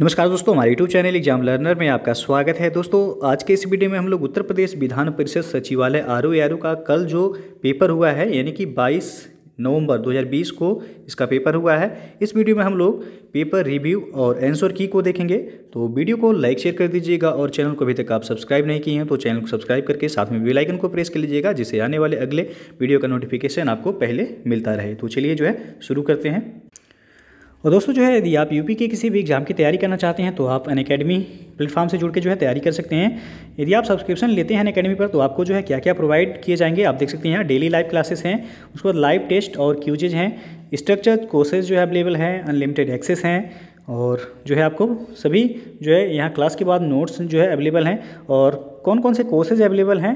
नमस्कार दोस्तों हमारे यूट्यूब चैनल एग्जाम लर्नर में आपका स्वागत है दोस्तों आज के इस वीडियो में हम लोग उत्तर प्रदेश विधान परिषद सचिवालय आर ओ का कल जो पेपर हुआ है यानी कि 22 नवंबर 2020 को इसका पेपर हुआ है इस वीडियो में हम लोग पेपर रिव्यू और आंसर की को देखेंगे तो वीडियो को लाइक शेयर कर दीजिएगा और चैनल को अभी तक आप सब्सक्राइब नहीं किए हैं तो चैनल को सब्सक्राइब करके साथ में बेल को प्रेस कर लीजिएगा जिससे आने वाले अगले वीडियो का नोटिफिकेशन आपको पहले मिलता रहे तो चलिए जो है शुरू करते हैं और दोस्तों जो है यदि आप यूपी के किसी भी एग्ज़ाम की तैयारी करना चाहते हैं तो आप अन अकेडमी प्लेटफॉर्म से जुड़ के जो है तैयारी कर सकते हैं यदि आप सब्सक्रिप्शन लेते हैं अन अकेडमी पर तो आपको जो है क्या क्या प्रोवाइड किए जाएंगे आप देख सकते हैं डेली लाइव क्लासेस हैं उसके बाद लाइव टेस्ट और क्यूजेज हैं स्ट्रक्चर कोर्सेज जो है अवेलेबल हैं अनलिमिटेड एक्सेस हैं और जो है आपको सभी जो है यहाँ क्लास के बाद नोट्स जो है अवेलेबल हैं और कौन कौन से कोर्सेज अवेलेबल हैं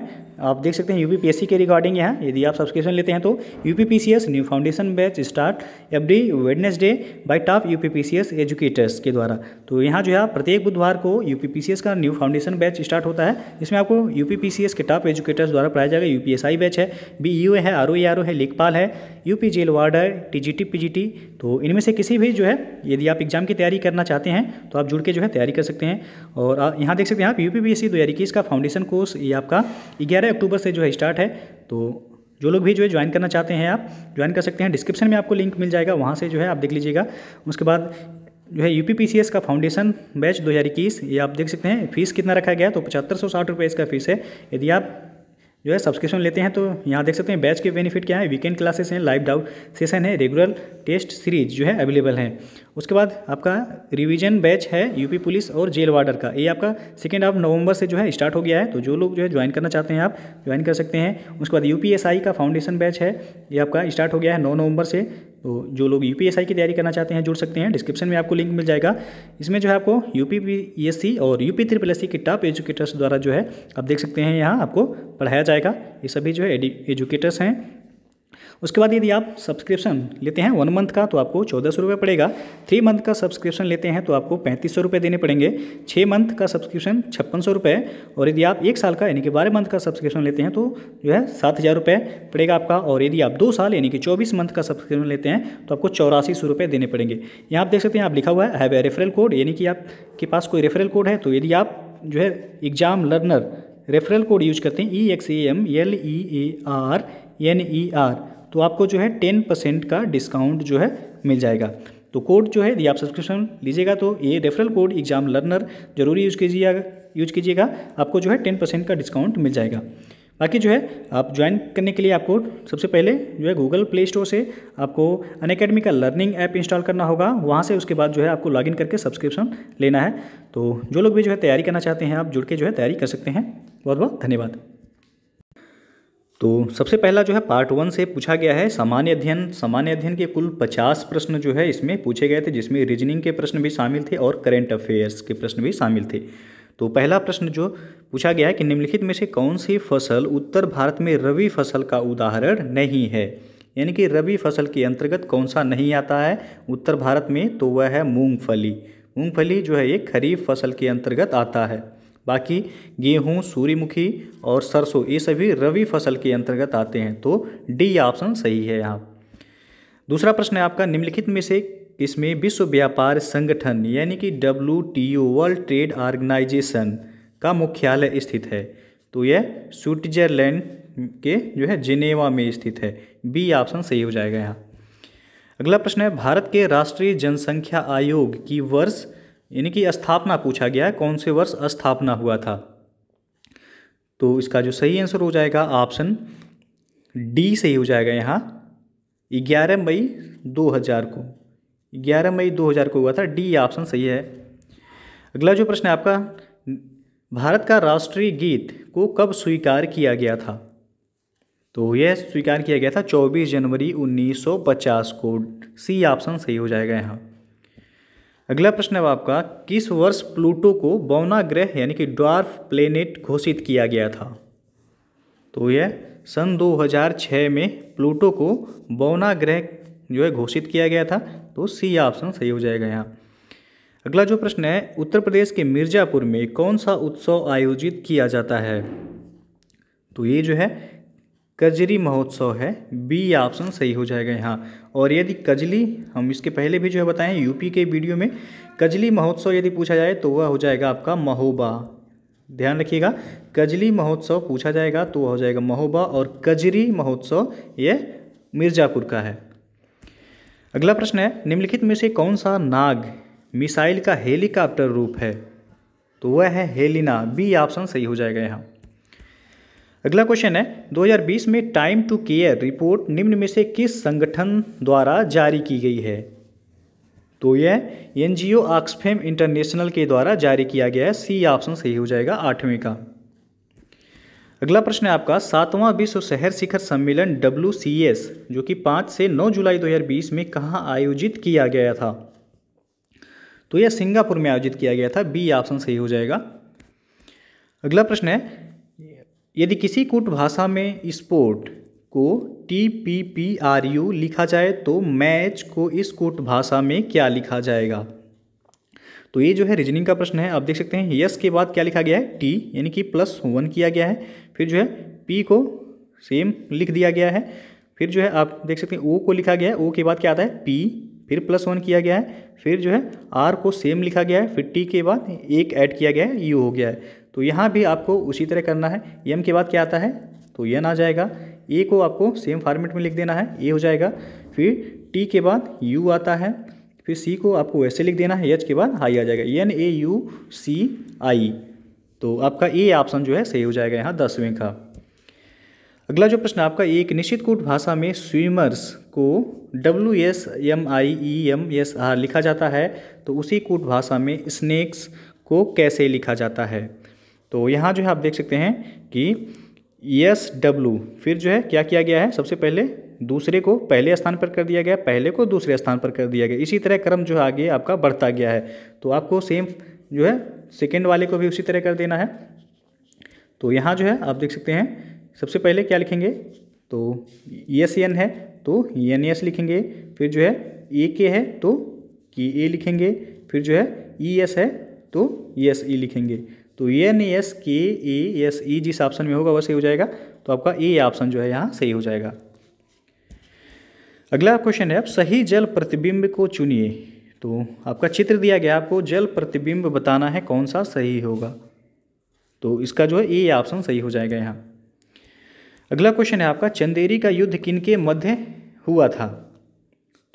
आप देख सकते हैं यूपीपीएससी के रिगार्डिंग यहाँ यदि आप सब्सक्रिप्शन लेते हैं तो UPPCS new foundation batch start every Wednesday by top UPPCS educators के द्वारा तो यहाँ जो है प्रत्येक बुधवार को यूपीपीसीएस का न्यू फाउंडेशन बैच स्टार्ट होता है इसमें आपको यूपीपीसीएस के टॉप एजुकेटर्स द्वारा पढ़ाया जाएगा यूपीएसआई बैच है बी e है आर ओ e, है लेखपाल है यूपी जेल वार्ड है तो इनमें से किसी भी जो है यदि आप एग्जाम की तैयारी करना चाहते हैं तो आप जुड़ के जो है तैयारी कर सकते हैं और यहाँ देख सकते हैं आप यूपीपीएससी दो हज़ार इक्कीस का फाउंड फाउंडेशन कोर्स ये आपका ग्यारह अक्टूबर से जो है स्टार्ट है तो जो लोग भी जो है ज्वाइन करना चाहते हैं आप ज्वाइन कर सकते हैं डिस्क्रिप्शन में आपको लिंक मिल जाएगा वहाँ से जो है आप देख लीजिएगा उसके बाद जो है यूपीपीसीएस का फाउंडेशन बैच दो हज़ार इक्कीस ये आप देख सकते हैं फीस कितना रखा गया तो पचहत्तर सौ साठ रुपये इसका फीस है यदि आप जो है सब्सक्रिप्शन लेते हैं तो यहाँ देख सकते हैं बैच के बेनिफिट क्या है वीकेंड क्लासेस हैं लाइव डाउट सेशन है रेगुलर टेस्ट सीरीज जो है अवेलेबल है उसके बाद आपका रिवीजन बैच है यूपी पुलिस और जेल वार्डर का ये आपका सेकेंड हाफ नवंबर से जो है स्टार्ट हो गया है तो जो लोग जो है ज्वाइन करना चाहते हैं आप ज्वाइन कर सकते हैं उसके बाद यू का फाउंडेशन बैच है ये आपका स्टार्ट हो गया है नौ नवंबर से तो जो लोग यू की तैयारी करना चाहते हैं जुड़ सकते हैं डिस्क्रिप्शन में आपको लिंक मिल जाएगा इसमें जो है आपको यू पी और यू पी त्रिपल सी के टॉप एजुकेटर्स द्वारा जो है आप देख सकते हैं यहाँ आपको पढ़ाया जाएगा ये सभी जो है एजुकेटर्स हैं उसके बाद यदि आप सब्सक्रिप्शन लेते हैं वन मंथ का तो आपको चौदह सौ रुपये पड़ेगा थ्री मंथ का सब्सक्रिप्शन लेते हैं तो आपको पैंतीस सौ रुपये देने पड़ेंगे छः मंथ का सब्सक्रिप्शन छप्पन सौ रुपये और यदि आप एक साल का यानी कि बारह मंथ का सब्सक्रिप्शन लेते हैं तो जो है सात हज़ार रुपये पड़ेगा आपका और यदि आप दो साल यानी कि चौबीस मंथ का सब्सक्रिप्शन लेते हैं तो आपको चौरासी सौ रुपये देने पड़ेंगे यहाँ आप देख सकते हैं आप लिखा हुआ है हैव ए रेफरल कोड यानी कि आपके पास कोई रेफरल कोड है तो यदि आप जो है exam learner referral code use करते हैं E X A M L E A R N E R तो आपको जो है टेन परसेंट का डिस्काउंट जो है मिल जाएगा तो कोड जो है यदि आप सब्सक्रिप्शन लीजिएगा तो ये रेफरल कोड एग्जाम लर्नर जरूरी यूज़ कीजिएगा यूज कीजिएगा आपको जो है टेन परसेंट का डिस्काउंट मिल जाएगा बाकी जो है आप ज्वाइन करने के लिए आपको सबसे पहले जो है गूगल प्ले स्टोर से आपको अन का लर्निंग ऐप इंस्टॉल करना होगा वहाँ से उसके बाद जो है आपको लॉगिन करके सब्सक्रिप्शन लेना है तो जो लोग भी जो है तैयारी करना चाहते हैं आप जुड़ के जो है तैयारी कर सकते हैं बहुत बहुत धन्यवाद तो सबसे पहला जो है पार्ट वन से पूछा गया है सामान्य अध्ययन सामान्य अध्ययन के कुल पचास प्रश्न जो है इसमें पूछे गए थे जिसमें रीजनिंग के प्रश्न भी शामिल थे और करेंट अफेयर्स के प्रश्न भी शामिल थे तो पहला प्रश्न जो पूछा गया है कि निम्नलिखित में से कौन सी फसल उत्तर भारत में रवि फसल का उदाहरण नहीं है यानी कि रबी फसल के अंतर्गत कौन सा नहीं आता है उत्तर भारत में तो वह है मूँगफली मूँगफली जो है ये खरीफ फसल के अंतर्गत आता है बाकी गेहूँ सूर्यमुखी और सरसों ये सभी रवि फसल के अंतर्गत आते हैं तो डी ऑप्शन सही है यहाँ दूसरा प्रश्न है आपका निम्नलिखित में से इसमें विश्व व्यापार संगठन यानी कि W T O world trade organisation का मुख्यालय स्थित है तो यह स्विट्जरलैंड के जो है जिनेवा में स्थित है बी ऑप्शन सही हो जाएगा यहाँ अगला प्रश्न है भारत के राष्ट्रीय जनसंख्या आयोग की वर्ष इनकी स्थापना पूछा गया है कौन से वर्ष स्थापना हुआ था तो इसका जो सही आंसर हो जाएगा ऑप्शन डी सही हो जाएगा यहाँ ग्यारह मई दो हज़ार को ग्यारह मई दो हज़ार को हुआ था डी ऑप्शन सही है अगला जो प्रश्न है आपका भारत का राष्ट्रीय गीत को कब स्वीकार किया गया था तो यह स्वीकार किया गया था 24 जनवरी 1950 को सी ऑप्शन सही हो जाएगा यहाँ अगला प्रश्न है आपका किस वर्ष प्लूटो को बौना ग्रह यानी कि ड्वार्फ प्लेनेट घोषित किया गया था तो यह सन 2006 में प्लूटो को बौना ग्रह जो है घोषित किया गया था तो सी ऑप्शन सही हो जाएगा यहाँ अगला जो प्रश्न है उत्तर प्रदेश के मिर्ज़ापुर में कौन सा उत्सव आयोजित किया जाता है तो ये जो है कजरी महोत्सव है बी ऑप्शन सही हो जाएगा यहाँ और यदि कजली हम इसके पहले भी जो है बताएं यूपी के वीडियो में कजली महोत्सव यदि पूछा जाए तो वह हो जाएगा आपका महोबा ध्यान रखिएगा कजली महोत्सव पूछा जाएगा तो वह हो जाएगा महोबा और कजरी महोत्सव यह मिर्ज़ापुर का है अगला प्रश्न है निम्नलिखित में से कौन सा नाग मिसाइल का हेलीकॉप्टर रूप है तो वह है हेलिना बी ऑप्शन सही हो जाएगा यहाँ अगला क्वेश्चन है 2020 में टाइम टू केयर रिपोर्ट निम्न में से किस संगठन द्वारा जारी की गई है तो यह एन जी ऑक्सफेम इंटरनेशनल के द्वारा जारी किया गया है सी ऑप्शन सही हो जाएगा आठवें का अगला प्रश्न है आपका सातवां विश्व शहर शिखर सम्मेलन डब्ल्यू जो कि 5 से 9 जुलाई 2020 में कहाँ आयोजित किया गया था तो यह सिंगापुर में आयोजित किया गया था बी ऑप्शन सही हो जाएगा अगला प्रश्न है यदि किसी कूट भाषा में स्पोर्ट को T P P R U लिखा जाए तो मैच को इस कूट भाषा में क्या लिखा जाएगा तो ये जो है रीजनिंग का प्रश्न है आप देख सकते हैं यस के बाद क्या लिखा गया है टी यानी कि प्लस वन किया गया है फिर जो है पी को सेम लिख दिया गया है फिर जो है आप देख सकते हैं ओ को लिखा गया है ओ के बाद क्या आता है पी फिर प्लस वन किया गया है फिर जो है आर को सेम लिखा गया है फिर टी के बाद एक ऐड किया गया है यू हो गया है तो यहाँ भी आपको उसी तरह करना है एम के बाद क्या आता है तो यन आ जाएगा ए को आपको सेम फॉर्मेट में लिख देना है ए हो जाएगा फिर टी के बाद यू आता है फिर सी को आपको वैसे लिख देना है एच के बाद आई आ जाएगा एन ए यू सी आई तो आपका ए ऑप्शन जो है सही हो जाएगा यहाँ दसवें का अगला जो प्रश्न आपका एक निश्चित कूट भाषा में स्विमर्स को W S M I E M S R लिखा जाता है तो उसी कूट भाषा में स्नेक्स को कैसे लिखा जाता है तो यहाँ जो है आप देख सकते हैं कि यस डब्लू फिर जो है क्या किया गया है सबसे पहले दूसरे को पहले स्थान पर कर दिया गया पहले को दूसरे स्थान पर कर दिया गया इसी तरह क्रम जो है आगे आपका बढ़ता गया है तो आपको सेम जो है सेकेंड वाले को भी उसी तरह कर देना है तो यहाँ जो है आप देख सकते हैं सबसे पहले क्या लिखेंगे तो एस एन है तो एन एस लिखेंगे फिर जो है ए के है तो के ए लिखेंगे फिर जो है ई एस है तो एस ई लिखेंगे तो एन एस के ए एस ई जिस ऑप्शन में होगा वह सही हो जाएगा तो आपका ए e ऑप्शन जो है यहाँ सही हो जाएगा अगला क्वेश्चन है आप सही जल प्रतिबिंब को चुनिए तो आपका चित्र दिया गया आपको जल प्रतिबिंब बताना है कौन सा सही होगा तो इसका जो है ए e ऑप्शन सही हो जाएगा यहाँ अगला क्वेश्चन है आपका चंदेरी का युद्ध किन के मध्य हुआ था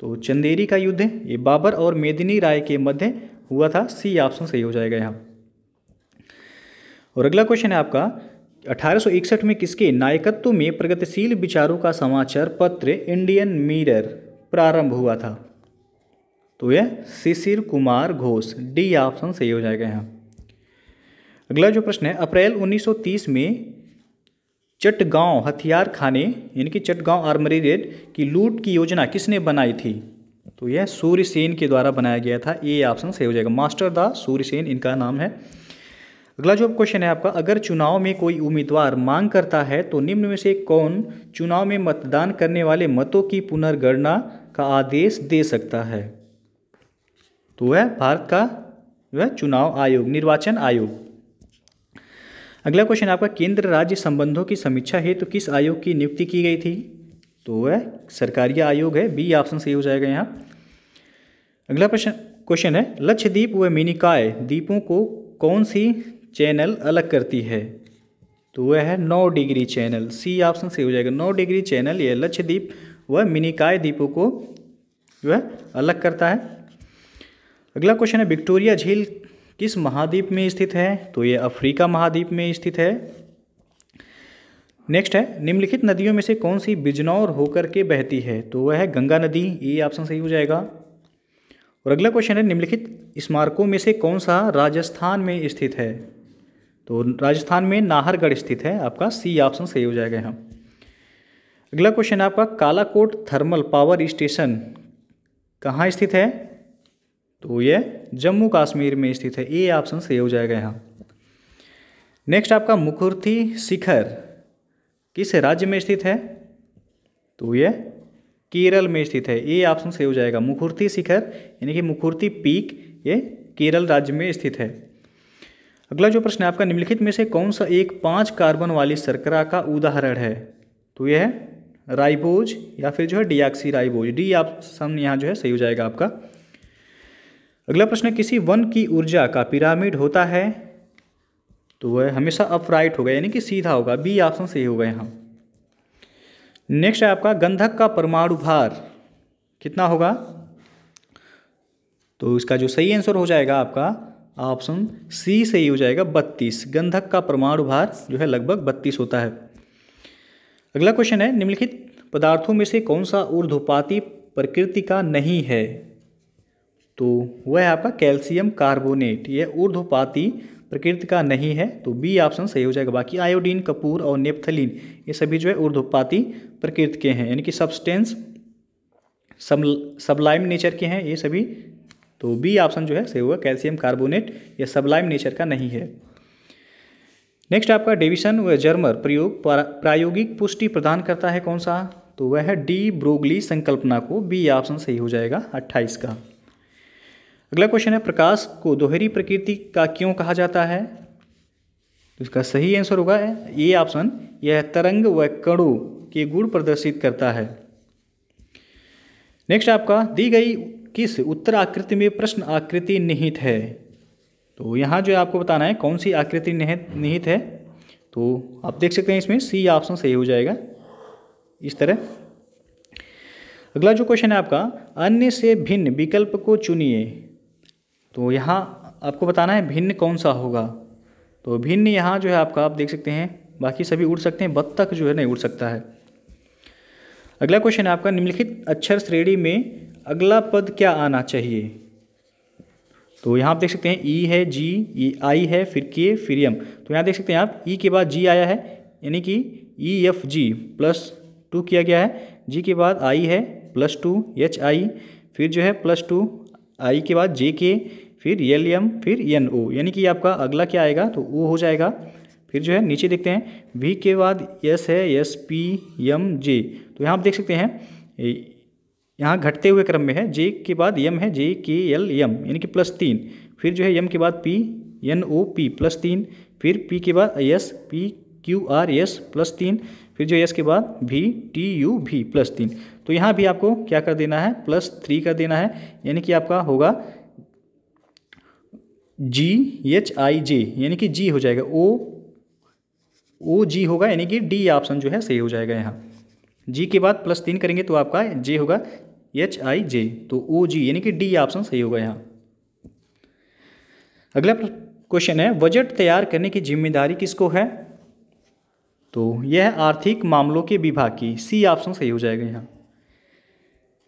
तो चंदेरी का युद्ध ये बाबर और मेदिनी राय के मध्य हुआ था सी ऑप्शन सही हो जाएगा यहाँ और अगला क्वेश्चन है आपका 1861 में किसके नायकत्व में प्रगतिशील विचारों का समाचार पत्र इंडियन मीर प्रारंभ हुआ था तो यह शिशिर कुमार घोष डी ऑप्शन सही हो जाएगा यहाँ अगला जो प्रश्न है अप्रैल 1930 में चटगांव हथियार खाने यानी कि चटगांव आर्मरी रेड की लूट की योजना किसने बनाई थी तो यह सूर्य के द्वारा बनाया गया था ए ऑप्शन सही हो जाएगा मास्टर द सूर्य इनका नाम है अगला जो क्वेश्चन है आपका अगर चुनाव में कोई उम्मीदवार मांग करता है तो निम्न में से कौन चुनाव में मतदान करने वाले मतों की पुनर्गणना का आदेश दे सकता है तो वह भारत का वह चुनाव आयोग निर्वाचन आयोग अगला क्वेश्चन आपका केंद्र राज्य संबंधों की समीक्षा हेतु तो किस आयोग की नियुक्ति की गई थी तो वह सरकारी आयोग है बी ऑप्शन सही हो जाएगा यहाँ अगला प्रश्न क्वेश्चन है लक्षद्वीप व मिनिकाय द्वीपों को कौन सी चैनल अलग करती है तो वह है नौ डिग्री चैनल सी ऑप्शन सही हो जाएगा नौ डिग्री चैनल यह लक्षद्वीप व मिनिकाय द्वीपों को जो है अलग करता है अगला क्वेश्चन है विक्टोरिया झील किस महाद्वीप में स्थित है तो ये अफ्रीका महाद्वीप में स्थित है नेक्स्ट है निम्नलिखित नदियों में से कौन सी बिजनौर होकर के बहती है तो वह है गंगा नदी ये ऑप्शन सही हो जाएगा और अगला क्वेश्चन है निम्नलिखित स्मारकों में से कौन सा राजस्थान में स्थित है तो राजस्थान में नाहरगढ़ स्थित है आपका सी ऑप्शन सही हो जाएगा यहाँ अगला क्वेश्चन आपका कालाकोट थर्मल पावर स्टेशन कहाँ स्थित है तो ये जम्मू कश्मीर में स्थित है ए ऑप्शन सही हो जाएगा यहाँ नेक्स्ट आपका मुखुर्थी शिखर किस राज्य में स्थित है तो ये केरल में स्थित है ए ऑप्शन सही हो जाएगा मुखुर्थी शिखर यानी कि मुखुर्थी पीक ये केरल राज्य में स्थित है अगला जो प्रश्न है आपका निम्नलिखित में से कौन सा एक पाँच कार्बन वाली सर्करा का उदाहरण है तो यह है राइबोज या फिर जो है डीआक्सी राइबोज डी ऑप्शन यहाँ जो है सही हो जाएगा आपका अगला प्रश्न किसी वन की ऊर्जा का पिरामिड होता है तो वह हमेशा अपराइट होगा यानी कि सीधा होगा बी ऑप्शन सही होगा यहाँ नेक्स्ट है आपका गंधक का परमाणु भार कितना होगा तो इसका जो सही आंसर हो जाएगा आपका ऑप्शन सी सही हो जाएगा बत्तीस गंधक का परमाणु भार जो है लगभग बत्तीस होता है अगला क्वेश्चन है निम्नलिखित पदार्थों में से कौन सा ऊर्ध्वपाती प्रकृति का नहीं है तो वह है आपका कैल्शियम कार्बोनेट यह ऊर्ध्वपाती प्रकृति का नहीं है तो बी ऑप्शन सही हो जाएगा बाकी आयोडीन कपूर और नेपथलीन ये सभी जो है ऊर्ध्वपाती प्रकृति के हैं यानी कि सब्सटेंस सब सबलाइम नेचर के हैं ये सभी तो बी ऑप्शन जो है सही होगा कैल्शियम कार्बोनेट या सबलाइम नेचर का नहीं है नेक्स्ट आपका डिविशन व जर्मर प्रयोग प्रायोगिक पुष्टि प्रदान करता है कौन सा तो वह है डी ब्रोगली संकल्पना को बी ऑप्शन सही हो जाएगा अट्ठाईस का अगला क्वेश्चन है प्रकाश को दोहरी प्रकृति का क्यों कहा जाता है तो इसका सही आंसर होगा ये ऑप्शन यह तरंग व कणों के गुण प्रदर्शित करता है नेक्स्ट आपका दी गई किस उत्तर आकृति में प्रश्न आकृति निहित है तो यहाँ जो है आपको बताना है कौन सी आकृति निहित है तो आप देख सकते हैं इसमें सी ऑप्शन सही हो जाएगा इस तरह अगला जो क्वेश्चन है आपका अन्य से भिन्न विकल्प को चुनिए तो यहाँ आपको बताना है भिन्न कौन सा होगा तो भिन्न यहाँ जो है आपका आप देख सकते हैं बाकी सभी उड़ सकते हैं बत्तख जो है नहीं उड़ सकता है अगला क्वेश्चन है आपका निम्नलिखित अक्षर श्रेणी में अगला पद क्या आना चाहिए तो यहाँ आप देख सकते हैं ई e है जी ये आई है फिर के फिर एम तो यहाँ देख सकते हैं आप ई e के बाद जी आया है यानी कि E F G plus two किया गया है जी के बाद आई है प्लस टू एच आई फिर जो है प्लस टू आई के बाद जे के फिर एल एम फिर एन ओ यानी कि आपका अगला क्या आएगा तो ओ हो जाएगा फिर जो है नीचे देखते हैं वी के बाद एस है एस पी एम जे तो यहाँ आप देख सकते हैं यहाँ घटते हुए क्रम में है जे के बाद यम है जे के एल यम यानी कि प्लस तीन फिर जो है यम के बाद P N O P plus तीन फिर पी के बाद S P Q R S plus तीन फिर जो एस के बाद भी टी यू भी प्लस तीन तो यहाँ भी आपको क्या कर देना है प्लस थ्री कर देना है यानी कि आपका होगा जी एच आई जे यानी कि जी हो जाएगा ओ ओ जी होगा यानी कि डी ऑप्शन जो है सही हो जाएगा यहाँ जी के बाद प्लस तीन करेंगे तो आपका जे होगा एच आई जे तो ओ जी यानी कि डी ऑप्शन सही होगा यहाँ अगला क्वेश्चन है बजट तैयार करने की जिम्मेदारी किसको है तो यह है आर्थिक मामलों के विभाग की सी ऑप्शन सही हो जाएगा यहाँ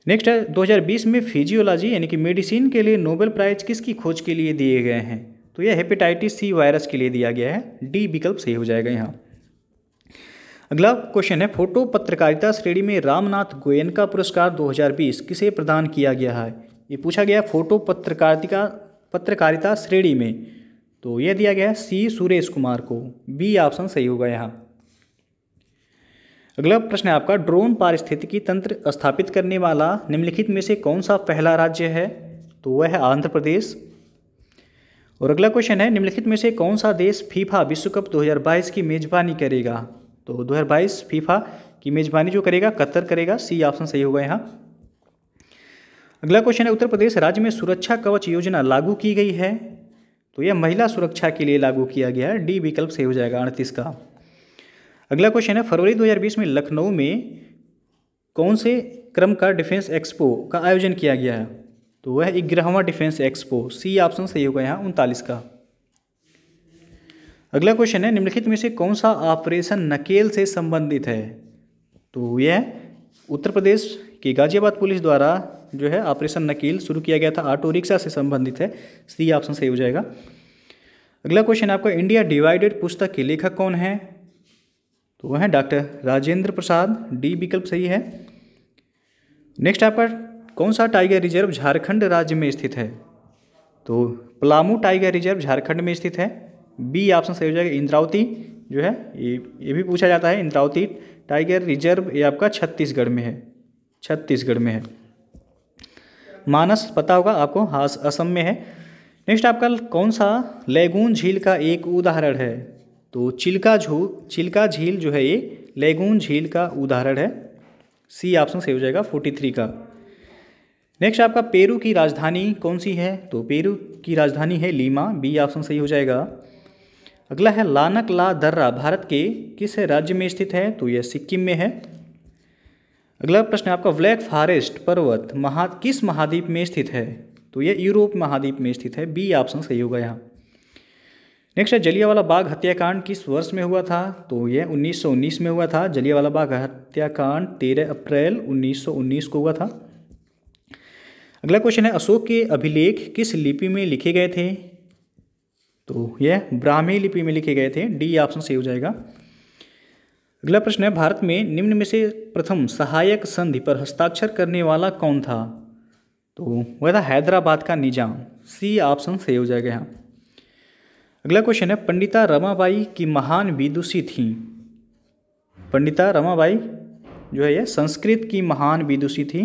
नेक्स्ट है 2020 में फिजियोलॉजी यानी कि मेडिसिन के लिए नोबेल प्राइज किसकी खोज के लिए दिए गए हैं तो यह हेपेटाइटिस सी वायरस के लिए दिया गया है डी विकल्प सही हो जाएगा यहाँ अगला क्वेश्चन है फोटो पत्रकारिता श्रेणी में रामनाथ गोयनका पुरस्कार 2020 किसे प्रदान किया गया है ये पूछा गया फोटो पत्रकारिता पत्रकारिता श्रेणी में तो यह दिया गया है सी सुरेश कुमार को बी ऑप्शन सही होगा यहाँ अगला प्रश्न है आपका ड्रोन पारिस्थितिकी तंत्र स्थापित करने वाला निम्नलिखित में से कौन सा पहला राज्य है तो वह है आंध्र प्रदेश और अगला क्वेश्चन है निम्नलिखित में से कौन सा देश फीफा विश्व कप 2022 की मेजबानी करेगा तो 2022 फीफा की मेज़बानी जो करेगा कतर करेगा सी ऑप्शन सही होगा यहाँ अगला क्वेश्चन है उत्तर प्रदेश राज्य में सुरक्षा कवच योजना लागू की गई है तो यह महिला सुरक्षा के लिए लागू किया गया है डी विकल्प सही हो जाएगा अड़तीस का अगला क्वेश्चन है फरवरी 2020 में लखनऊ में कौन से क्रम का डिफेंस एक्सपो का आयोजन किया गया है तो वह इग्रहवा डिफेंस एक्सपो सी ऑप्शन सही होगा यहाँ उनतालीस का अगला क्वेश्चन है निम्नलिखित में से कौन सा ऑपरेशन नकेल से संबंधित है तो यह उत्तर प्रदेश की गाजियाबाद पुलिस द्वारा जो है ऑपरेशन नकेल शुरू किया गया था ऑटो रिक्शा से संबंधित है सी ऑप्शन सही हो जाएगा अगला क्वेश्चन आपका इंडिया डिवाइडेड पुस्तक के लेखक कौन है तो वह है डॉक्टर राजेंद्र प्रसाद डी विकल्प सही है नेक्स्ट आपका कौन सा टाइगर रिजर्व झारखंड राज्य में स्थित है तो पलामू टाइगर रिजर्व झारखंड में स्थित है बी ऑप्शन सही हो जाएगा इंद्रावती जो है ये ये भी पूछा जाता है इंद्रावती टाइगर रिजर्व ये आपका छत्तीसगढ़ में है छत्तीसगढ़ में है मानस पता होगा आपको हास असम में है नेक्स्ट आपका कौन सा लेगून झील का एक उदाहरण है तो चिल्का झू चिल्का झील जो है ये लेगून झील का उदाहरण है सी ऑप्शन सही हो जाएगा फोर्टी थ्री का नेक्स्ट आपका पेरू की राजधानी कौन सी है तो पेरू की राजधानी है लीमा बी ऑप्शन सही हो जाएगा अगला है लानक ला दर्रा भारत के किस राज्य में स्थित है तो यह सिक्किम में है अगला प्रश्न है आपका ब्लैक फॉरेस्ट पर्वत महा किस महाद्वीप में स्थित है तो यह यूरोप महाद्वीप में स्थित है बी ऑप्शन सही होगा यहाँ नेक्स्ट है जलियावाला बाग हत्याकांड किस वर्ष में हुआ था तो यह 1919 में हुआ था जलियावाला बाग हत्याकांड 13 अप्रैल 1919 को हुआ था अगला क्वेश्चन है अशोक के अभिलेख किस लिपि में लिखे गए थे तो यह ब्राह्मी लिपि में लिखे गए थे डी ऑप्शन सही हो जाएगा अगला प्रश्न है भारत में निम्न में से प्रथम सहायक संधि पर हस्ताक्षर करने वाला कौन था तो वह था हैदराबाद का निजाम सी ऑप्शन सही हो जाएगा यहाँ अगला क्वेश्चन है पंडिता रमाबाई की महान विदुषी थी पंडिता रमाबाई जो है यह संस्कृत की महान विदुषी थी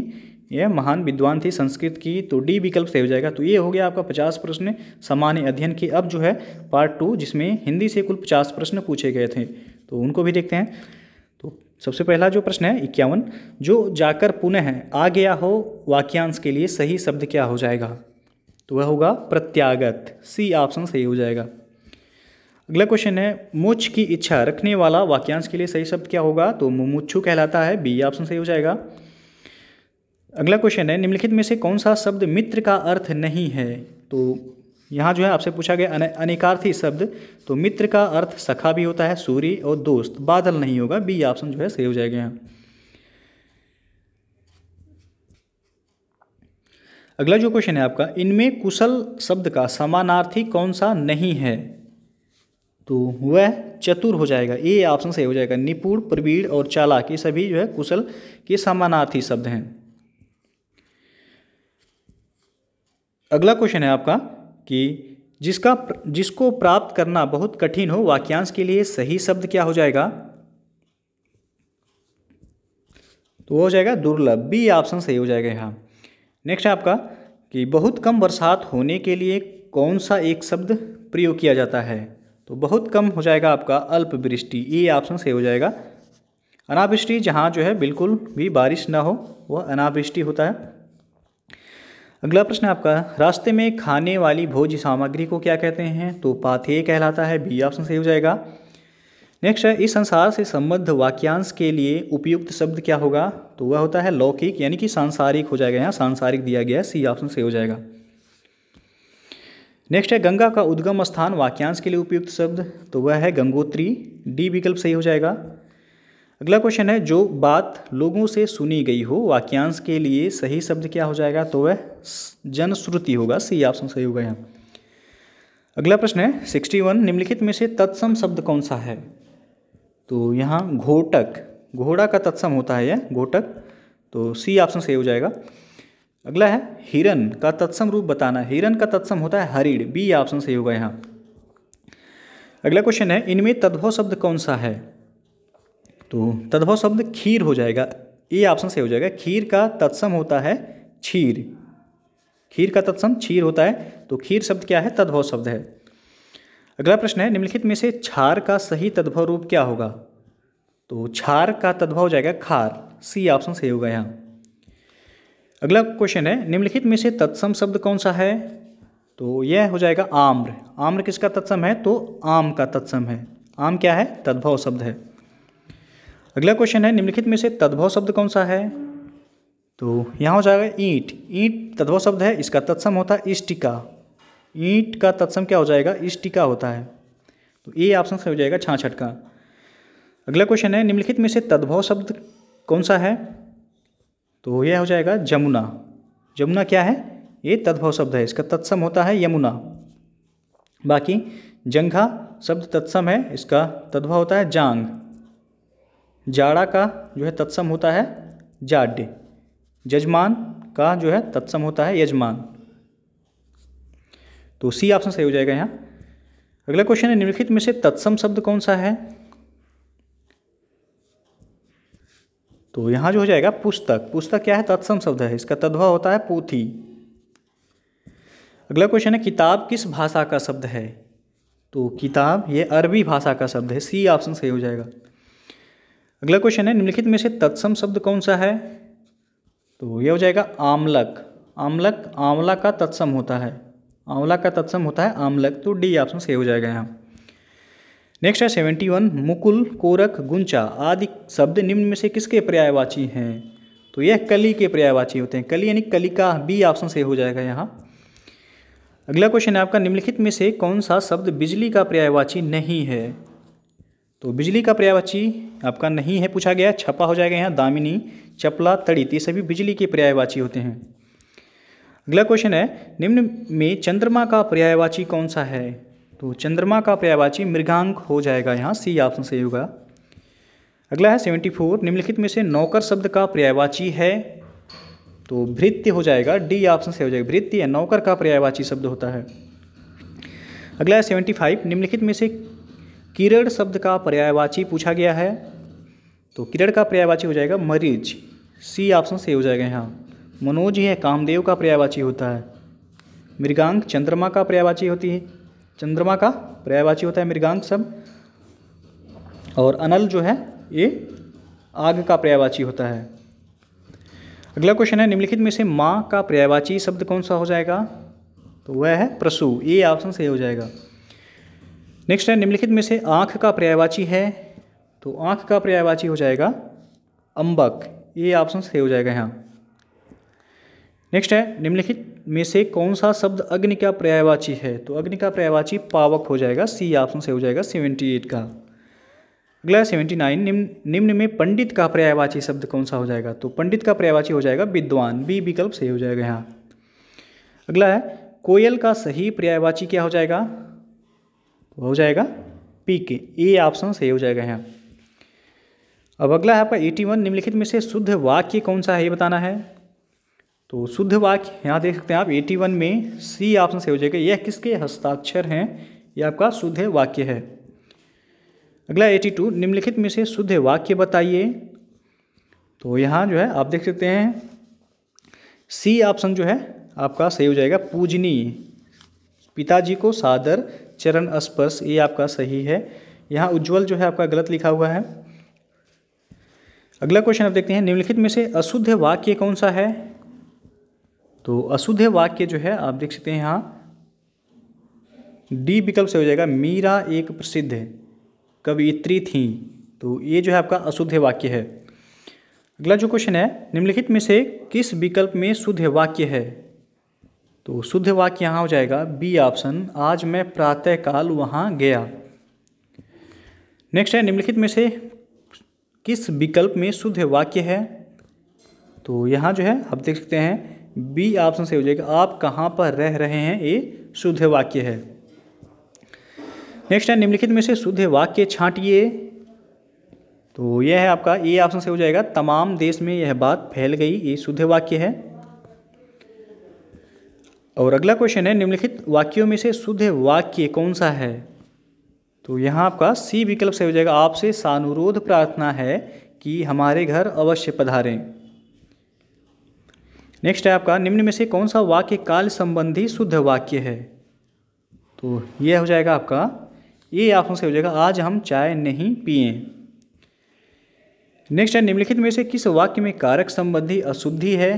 यह महान विद्वान थी संस्कृत की तो डी विकल्प सही हो जाएगा तो ये हो गया आपका पचास प्रश्न सामान्य अध्ययन की अब जो है पार्ट टू जिसमें हिंदी से कुल पचास प्रश्न पूछे गए थे तो उनको भी देखते हैं तो सबसे पहला जो प्रश्न है इक्यावन जो जाकर पुनः है आ गया हो वाक्यांश के लिए सही शब्द क्या हो जाएगा तो वह होगा प्रत्यागत सी ऑप्शन सही हो जाएगा अगला क्वेश्चन है मुच्छ की इच्छा रखने वाला वाक्यांश के लिए सही शब्द क्या होगा तो मुमुच्छू कहलाता है बी ऑप्शन सही हो जाएगा अगला क्वेश्चन है निम्नलिखित में से कौन सा शब्द मित्र का अर्थ नहीं है तो यहाँ जो है आपसे पूछा गया अने, अनेकार्थी शब्द तो मित्र का अर्थ सखा भी होता है सूर्य और दोस्त बादल नहीं होगा बी ऑप्शन जो है सही हो जाएगा यहाँ अगला जो क्वेश्चन है आपका इनमें कुशल शब्द का समानार्थी कौन सा नहीं है तो वह चतुर हो जाएगा ए ऑप्शन सही हो जाएगा निपुण प्रवीण और चालाक ये सभी जो है कुशल के समानार्थी शब्द हैं अगला क्वेश्चन है आपका कि जिसका जिसको प्राप्त करना बहुत कठिन हो वाक्यांश के लिए सही शब्द क्या हो जाएगा तो वो हो जाएगा दुर्लभ बी ऑप्शन सही हो जाएगा यहाँ नेक्स्ट है आपका कि बहुत कम बरसात होने के लिए कौन सा एक शब्द प्रयोग किया जाता है तो बहुत कम हो जाएगा आपका अल्पवृष्टि ये e ऑप्शन सही हो जाएगा अनावृष्टि जहाँ जो है बिल्कुल भी बारिश ना हो वह अनावृष्टि होता है अगला प्रश्न आपका रास्ते में खाने वाली भोज्य सामग्री को क्या कहते हैं तो पाथे कहलाता है बी ऑप्शन सही हो जाएगा नेक्स्ट है इस संसार से संबद्ध वाक्यांश के लिए उपयुक्त शब्द क्या होगा तो वह होता है लौकिक यानी कि सांसारिक हो जाएगा यहाँ सांसारिक दिया गया है सी ऑप्शन सही हो जाएगा नेक्स्ट है गंगा का उद्गम स्थान वाक्यांश के लिए उपयुक्त शब्द तो वह है गंगोत्री डी विकल्प सही हो जाएगा अगला क्वेश्चन है जो बात लोगों से सुनी गई हो वाक्यांश के लिए सही शब्द क्या हो जाएगा तो वह जनश्रुति होगा सी ऑप्शन सही होगा यहाँ अगला प्रश्न है सिक्सटी वन निम्नलिखित में से तत्सम शब्द कौन सा है तो यहाँ घोटक घोड़ा का तत्सम होता है यह घोटक तो सी ऑप्शन सही हो जाएगा अगला है हिरण का तत्सम रूप बताना हिरन का तत्सम होता है हरिण बी ऑप्शन सही होगा यहाँ अगला क्वेश्चन है इनमें तद्भव शब्द कौन सा है तो तद्भव शब्द खीर हो जाएगा ये ऑप्शन सही हो जाएगा खीर का तत्सम होता है छीर खीर का तत्सम छीर होता है तो खीर शब्द क्या है तद्भव शब्द है अगला प्रश्न है निम्नलिखित में से छार का सही तद्भव रूप क्या होगा तो छार का तद्भव हो जाएगा खार सी ऑप्शन सही होगा यहाँ अगला क्वेश्चन है निम्नलिखित में से तत्सम शब्द कौन सा है तो यह हो जाएगा आम्र आम्र किसका तत्सम है तो आम का तत्सम है आम क्या है तद्भव शब्द है अगला क्वेश्चन है निम्नलिखित में से तद्भव शब्द कौन सा है तो यहाँ हो जाएगा ईट ईट तद्भव शब्द है इसका तत्सम होता है इष्टिका ईट का तत्सम क्या हो जाएगा इष्टिका होता है तो ए ऑप्शन से हो जाएगा छाछट का अगला क्वेश्चन है निम्नलिखित में से तद्भव शब्द कौन सा है तो यह हो जाएगा जमुना जमुना क्या है ये तद्भव शब्द है इसका तत्सम होता है यमुना बाकी जंघा शब्द तत्सम है इसका तद्भव होता है जांग जाड़ा का जो है तत्सम होता है जाड्य यजमान का जो है तत्सम होता है यजमान तो सी ऑप्शन सही हो जाएगा यहाँ अगला क्वेश्चन है निम्नलिखित में से तत्सम शब्द कौन सा है तो यहाँ जो हो जाएगा पुस्तक पुस्तक क्या है तत्सम शब्द है इसका तद्भव होता है पोथी अगला क्वेश्चन है किताब किस भाषा का शब्द है तो किताब ये अरबी भाषा का शब्द है सी ऑप्शन सही हो जाएगा अगला क्वेश्चन है निम्नलिखित में से तत्सम शब्द कौन सा है तो यह हो जाएगा आमलक आमलक आंवला का तत्सम होता है आंवला का तत्सम होता है आमलक तो डी ऑप्शन सही हो जाएगा यहाँ नेक्स्ट है सेवेंटी वन मुकुल कोरक गुंचा आदि शब्द निम्न में से किसके पर्यायवाची हैं तो यह कली के पर्यायवाची होते हैं कली यानी कलिका बी ऑप्शन से हो जाएगा यहाँ अगला क्वेश्चन है आपका निम्नलिखित में से कौन सा शब्द बिजली का पर्यायवाची नहीं है तो बिजली का पर्यायवाची आपका नहीं है पूछा गया छपा हो जाएगा यहाँ दामिनी चपला तड़ित तो ये सभी बिजली के पर्यायवाची होते हैं अगला क्वेश्चन है निम्न में चंद्रमा का पर्यायवाची कौन सा है तो चंद्रमा का पर्यायवाची मृगांक हो जाएगा यहाँ सी ऑप्शन सही होगा अगला है सेवेंटी फोर निम्नलिखित में से नौकर शब्द का पर्यायवाची है तो भृत्य हो जाएगा डी ऑप्शन से हो जाएगा भृत्य नौकर का पर्यायवाची शब्द होता है अगला है सेवेंटी फाइव निम्नलिखित में से किरण शब्द का पर्यायवाची पूछा गया है तो किरण का पर्यायवाची हो जाएगा मरीज सी ऑप्शन सही हो जाएगा यहाँ मनोज है कामदेव का पर्यायवाची होता है मृगांक चंद्रमा का पर्यायवाची होती है चंद्रमा का पर्यायवाची होता है मृगांक सब और अनल जो है ये आग का पर्यायवाची होता है अगला क्वेश्चन है निम्नलिखित में से माँ का पर्यायवाची शब्द कौन सा हो जाएगा तो वह है प्रसु ये ऑप्शन सही हो जाएगा नेक्स्ट है निम्नलिखित में से आँख का पर्यायवाची है तो आँख का पर्यायवाची हो जाएगा अंबक ये ऑप्शन सही हो जाएगा यहाँ नेक्स्ट है निम्नलिखित में से कौन सा शब्द अग्नि का पर्यायवाची है तो अग्नि का पर्यायवाची पावक हो जाएगा सी ऑप्शन सही हो जाएगा सेवेंटी एट का अगला है सेवेंटी नाइन निम्न निम्न में पंडित का पर्यायवाची शब्द कौन सा हो जाएगा तो पंडित का पर्यायवाची हो जाएगा विद्वान बी विकल्प सही हो जाएगा यहाँ अगला है कोयल का सही पर्यायवाची क्या हो जाएगा तो हो जाएगा पी के ए ऑप्शन सही हो जाएगा यहाँ अब अगला है आपका एटी e वन निम्नलिखित में से शुद्ध वाक्य कौन सा है ये बताना है तो शुद्ध वाक्य यहाँ देख सकते हैं आप एटी e वन में सी ऑप्शन सही हो जाएगा यह किसके हस्ताक्षर हैं यह आपका शुद्ध वाक्य है अगला एटी e टू निम्नलिखित में से शुद्ध वाक्य बताइए तो यहाँ जो है आप देख सकते हैं सी ऑप्शन जो है आपका सही हो जाएगा पूजनी पिताजी को सादर चरण स्पर्श ये आपका सही है यहाँ उज्ज्वल जो है आपका गलत लिखा हुआ है अगला क्वेश्चन आप देखते हैं निम्नलिखित में से अशुद्ध वाक्य कौन सा है तो अशुद्ध वाक्य जो है आप देख सकते हैं यहाँ डी विकल्प से हो जाएगा मीरा एक प्रसिद्ध कवियत्री थी तो ये जो है आपका अशुद्ध वाक्य है अगला जो क्वेश्चन है निम्नलिखित में से किस विकल्प में शुद्ध वाक्य है तो शुद्ध वाक्य यहाँ हो जाएगा बी ऑप्शन आज मैं प्रातःकाल वहाँ गया नेक्स्ट है निम्नलिखित में से किस विकल्प में शुद्ध वाक्य है तो यहाँ जो है आप देख सकते हैं बी ऑप्शन से हो जाएगा आप कहाँ पर रह रहे हैं ये शुद्ध वाक्य है नेक्स्ट है निम्नलिखित में से शुद्ध वाक्य छांटिए तो यह है आपका ए ऑप्शन से हो जाएगा तमाम देश में यह बात फैल गई ये शुद्ध वाक्य है और अगला क्वेश्चन है निम्नलिखित वाक्यों में से शुद्ध वाक्य कौन सा है तो यहाँ आपका सी विकल्प से हो जाएगा आपसे सानुरोध प्रार्थना है कि हमारे घर अवश्य पधारें नेक्स्ट है आपका निम्न में से कौन सा वाक्य काल संबंधी शुद्ध वाक्य है तो यह हो जाएगा आपका ये ऑप्शन से हो जाएगा आज हम चाय नहीं पिए नेक्स्ट है निम्नलिखित में से किस वाक्य में कारक संबंधी अशुद्धि है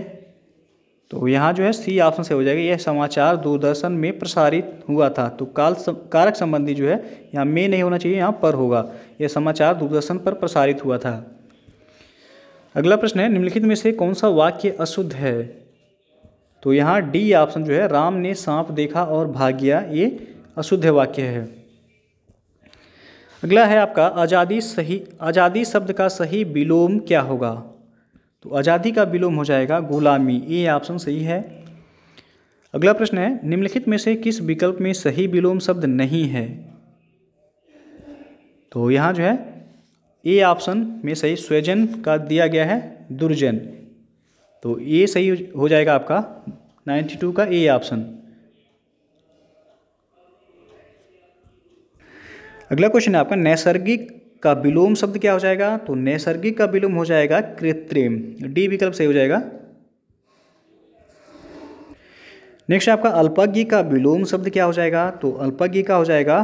तो यहाँ जो है सी ऑप्शन से हो जाएगा यह समाचार दूरदर्शन में प्रसारित हुआ था तो काल कारक संबंधी जो है यहाँ में नहीं होना चाहिए यहाँ पर होगा यह समाचार दूरदर्शन पर प्रसारित हुआ था अगला प्रश्न है निम्नलिखित में से कौन सा वाक्य अशुद्ध है तो यहाँ डी ऑप्शन जो है राम ने सांप देखा और भाग गया ये अशुद्ध वाक्य है अगला है आपका आज़ादी सही आज़ादी शब्द का सही विलोम क्या होगा तो आज़ादी का विलोम हो जाएगा गुलामी ये ऑप्शन सही है अगला प्रश्न है निम्नलिखित में से किस विकल्प में सही विलोम शब्द नहीं है तो यहाँ जो है ए ऑप्शन में सही स्वजन का दिया गया है दुर्जन तो ये सही हो जाएगा आपका 92 का ए ऑप्शन अगला क्वेश्चन है आपका नैसर्गिक का विलोम शब्द क्या हो जाएगा तो नैसर्गिक का विलोम हो जाएगा कृत्रिम डी विकल्प सही हो जाएगा नेक्स्ट आपका अल्पज्ञ का विलोम शब्द क्या हो जाएगा तो अल्पज्ञ का हो जाएगा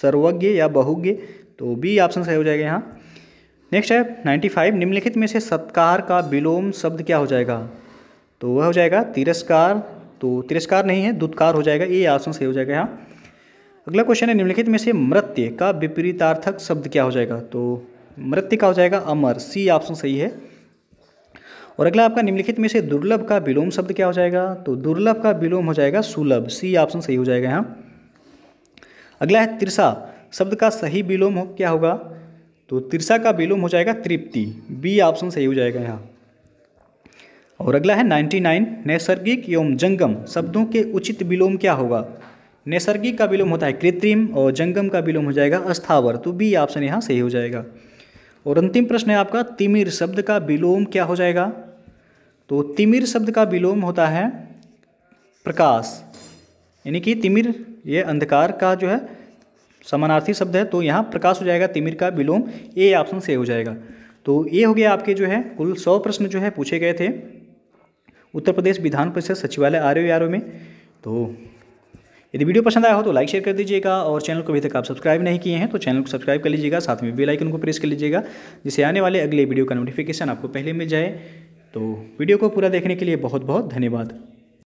सर्वज्ञ या बहुज्ञ तो बी ऑप्शन सही हो जाएगा यहाँ नेक्स्ट है नाइन्टी फाइव निम्नलिखित में से सत्कार का विलोम शब्द क्या हो जाएगा तो वह हो जाएगा तिरस्कार तो तिरस्कार नहीं है दुत्कार हो जाएगा ये ऑप्शन सही हो जाएगा यहाँ अगला क्वेश्चन है निम्नलिखित में से मृत्य का विपरीतार्थक शब्द क्या हो जाएगा तो मृत्यु का हो जाएगा अमर सी ऑप्शन सही है और अगला आपका निम्नलिखित में से दुर्लभ का विलोम शब्द क्या हो जाएगा तो दुर्लभ का विलोम हो जाएगा सुलभ सी ऑप्शन सही हो जाएगा यहाँ अगला है तिरसा शब्द का सही विलोम हो क्या होगा तो तिरसा का विलोम हो जाएगा तृप्ति बी ऑप्शन सही हो जाएगा यहाँ और अगला है नाइन नैसर्गिक एवं जंगम शब्दों के उचित विलोम क्या होगा नैसर्गिक का विलोम होता है कृत्रिम और जंगम का विलोम हो जाएगा अस्थावर तो बी ऑप्शन यहाँ सही हो जाएगा और अंतिम प्रश्न है आपका तिमिर शब्द का विलोम क्या हो जाएगा तो तिमिर शब्द का विलोम होता है प्रकाश यानी कि तिमिर ये अंधकार का जो है समानार्थी शब्द है तो यहाँ प्रकाश हो जाएगा तिमिर का विलोम ए ऑप्शन से हो जाएगा तो ये हो गया आपके जो है कुल सौ प्रश्न जो है पूछे गए थे उत्तर प्रदेश विधान परिषद सचिवालय आर ओ में तो यदि वीडियो पसंद आया हो तो लाइक शेयर कर दीजिएगा और चैनल को अभी तक आप सब्सक्राइब नहीं किए हैं तो चैनल को सब्सक्राइब कर लीजिएगा साथ में बेल आइकन को प्रेस कर लीजिएगा जिससे आने वाले अगले वीडियो का नोटिफिकेशन आपको पहले मिल जाए तो वीडियो को पूरा देखने के लिए बहुत बहुत धन्यवाद